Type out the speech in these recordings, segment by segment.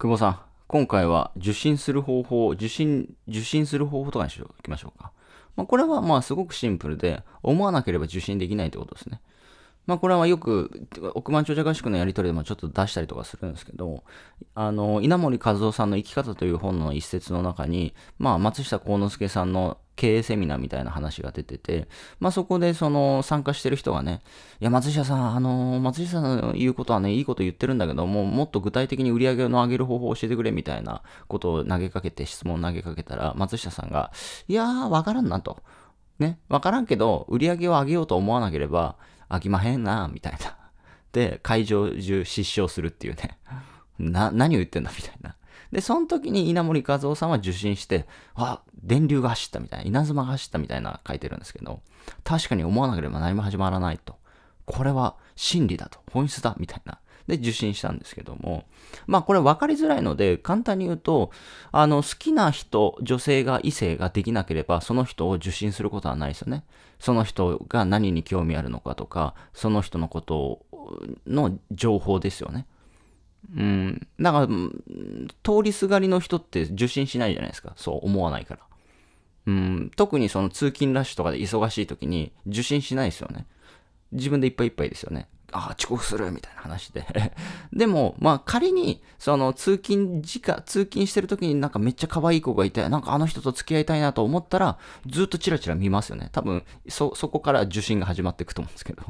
久保さん、今回は受診する方法、受診、受診する方法とかにしておきましょうか。まあ、これはまあすごくシンプルで、思わなければ受診できないってことですね。まあ、これはよく、億万長者合宿のやり取りでもちょっと出したりとかするんですけど、あの、稲森和夫さんの生き方という本の一節の中に、まあ、松下幸之助さんの経営セミナーみたいな話が出てて、まあ、そこでその参加してる人がね、いや、松下さん、あの松下さんの言うことはね、いいこと言ってるんだけども、もっと具体的に売り上げの上げる方法を教えてくれみたいなことを投げかけて、質問を投げかけたら、松下さんが、いやー、わからんなと。ね、わからんけど、売り上げを上げようと思わなければ、飽きまへんな、みたいな。で、会場中失笑するっていうね。な、何を言ってんだ、みたいな。で、その時に稲森和夫さんは受信して、あ、電流が走ったみたいな、稲妻が走ったみたいな書いてるんですけど、確かに思わなければ何も始まらないと。これは真理だと、本質だ、みたいな。で、受診したんですけども、まあこれ分かりづらいので、簡単に言うと、あの、好きな人、女性が異性ができなければ、その人を受診することはないですよね。その人が何に興味あるのかとか、その人のことの情報ですよね。うん、だから、通りすがりの人って受診しないじゃないですか。そう思わないから。うん、特にその通勤ラッシュとかで忙しい時に受診しないですよね。自分でいっぱいいっぱいですよね。あ遅刻するみたいな話で でも、まあ仮に、その通勤時間、通勤してる時になんかめっちゃ可愛い子がいて、なんかあの人と付き合いたいなと思ったら、ずっとチラチラ見ますよね。多分、そ、そこから受信が始まっていくと思うんですけど。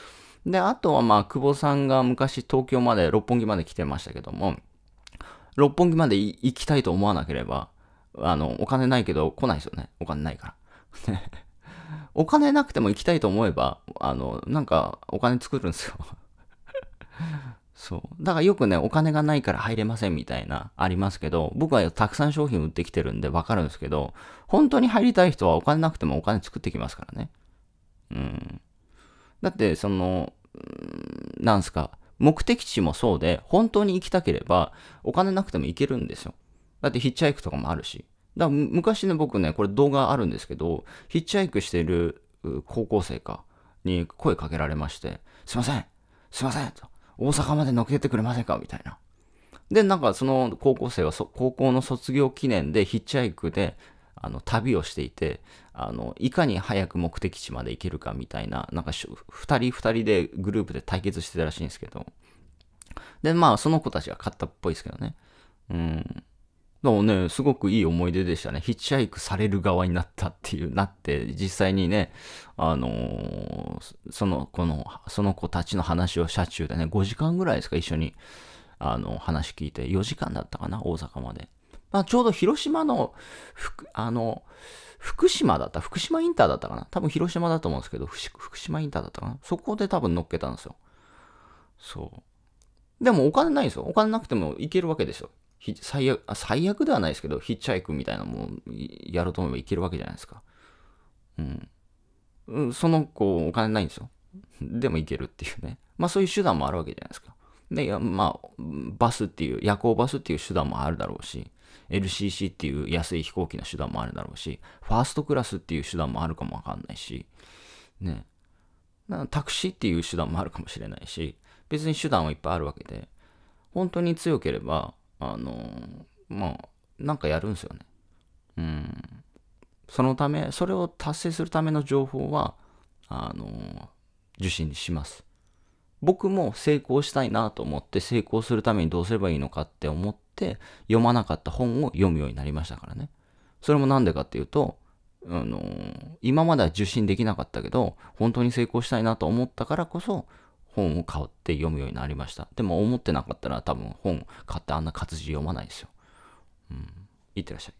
で、あとはまあ、久保さんが昔東京まで、六本木まで来てましたけども、六本木まで行きたいと思わなければ、あの、お金ないけど来ないですよね。お金ないから。お金なくても行きたいと思えば、あの、なんかお金作るんですよ そう。だからよくね、お金がないから入れませんみたいな、ありますけど、僕はたくさん商品売ってきてるんでわかるんですけど、本当に入りたい人はお金なくてもお金作ってきますからね。うん。だって、その、なんすか、目的地もそうで、本当に行きたければ、お金なくても行けるんですよ。だってヒッチハイクとかもあるし。だ昔ね、僕ね、これ動画あるんですけど、ヒッチハイクしている高校生かに声かけられまして、すいません、すいません、と大阪まで乗っけてくれませんかみたいな。で、なんかその高校生は高校の卒業記念でヒッチハイクであの旅をしていてあの、いかに早く目的地まで行けるかみたいな、なんか2人2人でグループで対決してたらしいんですけど。で、まあその子たちが勝ったっぽいですけどね。うん。でもね、すごくいい思い出でしたね。ヒッチハイクされる側になったっていう、なって、実際にね、あのー、その、子の、その子たちの話を車中でね、5時間ぐらいですか、一緒に、あの、話聞いて、4時間だったかな、大阪まで。まあ、ちょうど広島の、あの、福島だった、福島インターだったかな。多分広島だと思うんですけど、福島インターだったかな。そこで多分乗っけたんですよ。そう。でもお金ないんですよ。お金なくても行けるわけですよ。最悪、最悪ではないですけど、ヒッチハイクみたいなもん、やろうと思えばいけるわけじゃないですか。うん。うん、その子、お金ないんですよ。でもいけるっていうね。まあそういう手段もあるわけじゃないですか。で、まあ、バスっていう、夜行バスっていう手段もあるだろうし、LCC っていう安い飛行機の手段もあるだろうし、ファーストクラスっていう手段もあるかもわかんないし、ね。タクシーっていう手段もあるかもしれないし、別に手段はいっぱいあるわけで、本当に強ければ、あの、まあ、なんかやるんですよね。うん。そのため、それを達成するための情報は、あの、受信します。僕も成功したいなと思って、成功するためにどうすればいいのかって思って、読まなかった本を読むようになりましたからね。それもなんでかっていうと、あの今までは受信できなかったけど、本当に成功したいなと思ったからこそ、本を買って読むようになりました。でも思ってなかったら多分本買ってあんな活字読まないですよ。うん。いってらっしゃい。